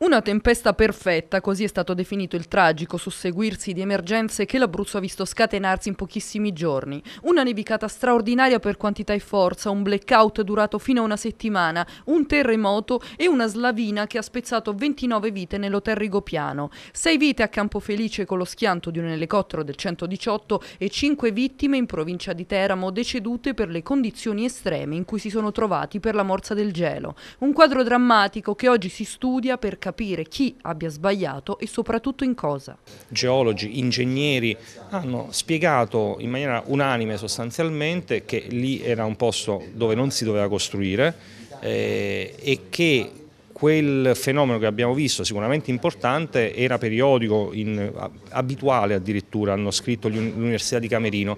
Una tempesta perfetta, così è stato definito il tragico susseguirsi di emergenze che l'Abruzzo ha visto scatenarsi in pochissimi giorni. Una nevicata straordinaria per quantità e forza, un blackout durato fino a una settimana, un terremoto e una slavina che ha spezzato 29 vite nell'hotel Rigopiano. Sei vite a Campofelice con lo schianto di un elicottero del 118 e cinque vittime in provincia di Teramo decedute per le condizioni estreme in cui si sono trovati per la morsa del gelo. Un quadro drammatico che oggi si studia per capire capire chi abbia sbagliato e soprattutto in cosa. Geologi, ingegneri hanno spiegato in maniera unanime sostanzialmente che lì era un posto dove non si doveva costruire eh, e che quel fenomeno che abbiamo visto, sicuramente importante, era periodico, in, abituale addirittura, hanno scritto l'Università di Camerino.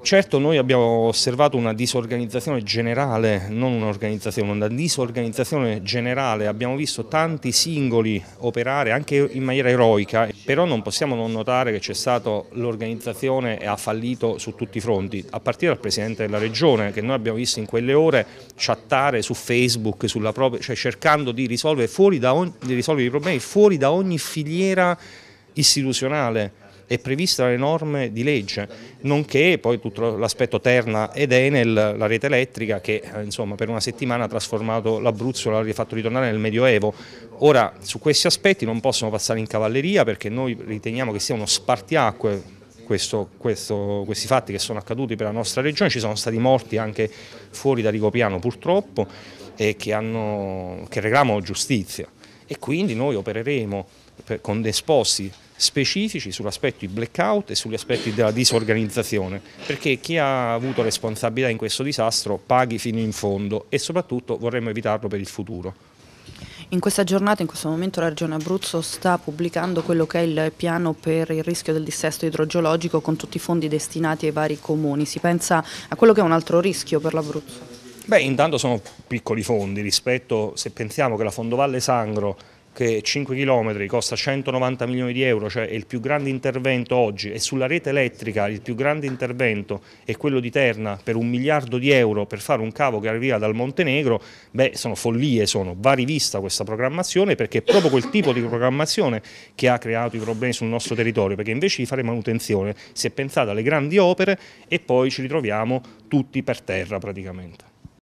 Certo noi abbiamo osservato una disorganizzazione generale, non un'organizzazione, una disorganizzazione generale, abbiamo visto tanti singoli operare anche in maniera eroica, però non possiamo non notare che c'è stata l'organizzazione e ha fallito su tutti i fronti, a partire dal Presidente della Regione che noi abbiamo visto in quelle ore chattare su Facebook, propria, cioè cercando di risolvere, ogni, di risolvere i problemi fuori da ogni filiera istituzionale è prevista dalle norme di legge, nonché poi tutto l'aspetto Terna ed Enel, la rete elettrica che eh, insomma, per una settimana ha trasformato l'Abruzzo, l'ha rifatto ritornare nel Medioevo. Ora su questi aspetti non possono passare in cavalleria perché noi riteniamo che sia uno spartiacque questo, questo, questi fatti che sono accaduti per la nostra regione, ci sono stati morti anche fuori da Rigopiano purtroppo e che, hanno, che reclamano giustizia e quindi noi opereremo per, con esposti specifici sull'aspetto di blackout e sugli aspetti della disorganizzazione, perché chi ha avuto responsabilità in questo disastro paghi fino in fondo e soprattutto vorremmo evitarlo per il futuro. In questa giornata, in questo momento, la Regione Abruzzo sta pubblicando quello che è il piano per il rischio del dissesto idrogeologico con tutti i fondi destinati ai vari comuni. Si pensa a quello che è un altro rischio per l'Abruzzo? Beh, intanto sono piccoli fondi rispetto, se pensiamo che la Fondovalle Sangro che 5 km costa 190 milioni di euro, cioè il più grande intervento oggi, e sulla rete elettrica il più grande intervento è quello di Terna per un miliardo di euro per fare un cavo che arriva dal Montenegro, beh sono follie, sono. va rivista questa programmazione perché è proprio quel tipo di programmazione che ha creato i problemi sul nostro territorio, perché invece di fare manutenzione si è pensato alle grandi opere e poi ci ritroviamo tutti per terra praticamente.